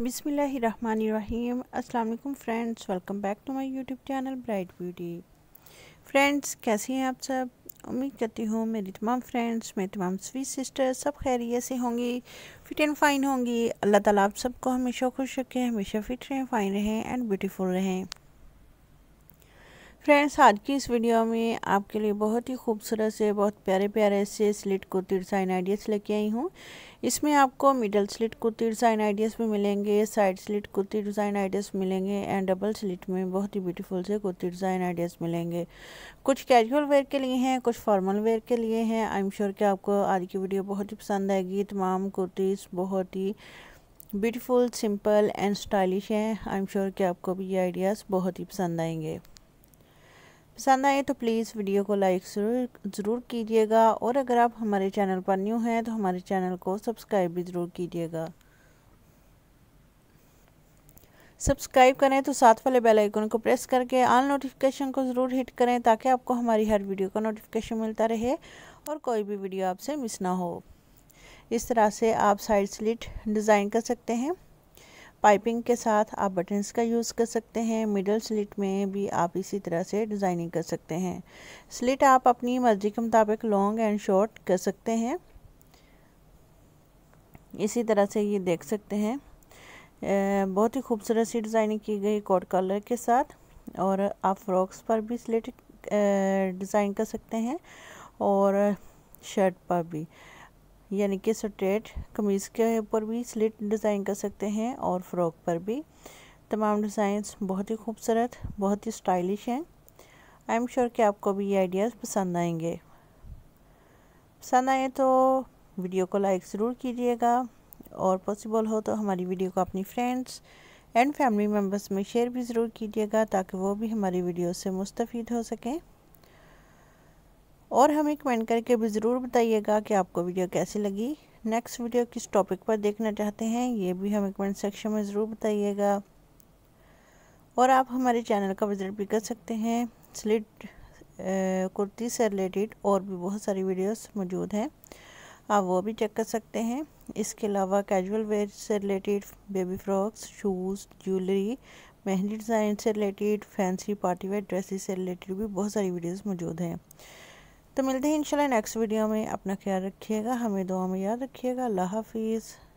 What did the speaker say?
बिसमीम् अल्लाम friends welcome back to my YouTube channel bright beauty friends कैसे हैं आप सब उम्मीद करती हूँ मेरी तमाम फ्रेंड्स मेरी तमाम स्वीट सिस्टर सब खैरियत से होंगी फिट एंड फाइन होंगी अल्लाह ताला आप सबको हमेशा खुश रखें हमेशा फिट रहें फाइन रहें एंड ब्यूटीफुल रहें फ्रेंड्स आज की इस वीडियो में आपके लिए बहुत ही खूबसूरत से बहुत प्यारे प्यारे से स्लिट कुर्ती डिज़ाइन आइडियाज़ लेके आई हूँ इसमें आपको middle slit kurti design ideas भी मिलेंगे side slit kurti design ideas मिलेंगे एंड डबल स्लिट में बहुत ही ब्यूटीफुल से कुर्ती डिज़ाइन आइडियाज़ मिलेंगे कुछ कैजुअल वेयर के लिए हैं कुछ फॉर्मल वेयर के लिए हैं आई एम श्योर कि आपको आज की वीडियो बहुत ही पसंद आएगी तमाम कुर्तीज़ बहुत ही ब्यूटीफुल सिंपल एंड स्टाइलिश हैं आई एम श्योर कि आपको भी ये आइडियाज़ बहुत ही पसंद आएंगे पसंद आए तो प्लीज़ वीडियो को लाइक ज़रूर ज़रूर कीजिएगा और अगर आप हमारे चैनल पर न्यू हैं तो हमारे चैनल को सब्सक्राइब भी ज़रूर कीजिएगा सब्सक्राइब करें तो साथ वाले बेल आइकन को प्रेस करके ऑल नोटिफिकेशन को ज़रूर हिट करें ताकि आपको हमारी हर वीडियो का नोटिफिकेशन मिलता रहे और कोई भी वीडियो आपसे मिस ना हो इस तरह से आप साइड स्लिट डिज़ाइन कर सकते हैं पाइपिंग के साथ आप बटन्स का यूज़ कर सकते हैं मिडल स्लिट में भी आप इसी तरह से डिज़ाइनिंग कर सकते हैं स्लिट आप अपनी मर्ज़ी के मुताबिक लॉन्ग एंड शॉर्ट कर सकते हैं इसी तरह से ये देख सकते हैं बहुत ही खूबसूरत सी डिज़ाइनिंग की गई कोट कलर के साथ और आप फ्रॉक्स पर भी स्लिट डिज़ाइन कर सकते हैं और शर्ट पर भी यानी कि स्ट्रेट कमीज़ के ऊपर भी स्लिट डिज़ाइन कर सकते हैं और फ्रॉक पर भी तमाम डिज़ाइंस बहुत ही खूबसूरत बहुत ही स्टाइलिश हैं आई एम श्योर कि आपको भी ये आइडियाज़ पसंद आएंगे पसंद आए तो वीडियो को लाइक ज़रूर कीजिएगा और पॉसिबल हो तो हमारी वीडियो को अपनी फ्रेंड्स एंड फैमिली मेम्बर्स में शेयर भी ज़रूर कीजिएगा ताकि वो भी हमारी वीडियो से मुस्तफ़ हो सकें और हमें कमेंट करके भी ज़रूर बताइएगा कि आपको वीडियो कैसी लगी नेक्स्ट वीडियो किस टॉपिक पर देखना चाहते हैं ये भी हमें कमेंट सेक्शन में ज़रूर बताइएगा और आप हमारे चैनल का विज़िट भी कर सकते हैं स्लिट कुर्ती से रिलेटेड और भी बहुत सारी वीडियोस मौजूद हैं आप वो भी चेक कर सकते हैं इसके अलावा कैजुअल वेयर से related baby frocks shoes jewellery mehndi design से related fancy party wear dresses से रिलेटेड भी बहुत सारी वीडियोस मौजूद हैं तो मिलते हैं इंशाल्लाह नेक्स्ट वीडियो में अपना ख्याल रखिएगा हमें दुआ में याद रखिएगा अल्लाह हाफिज़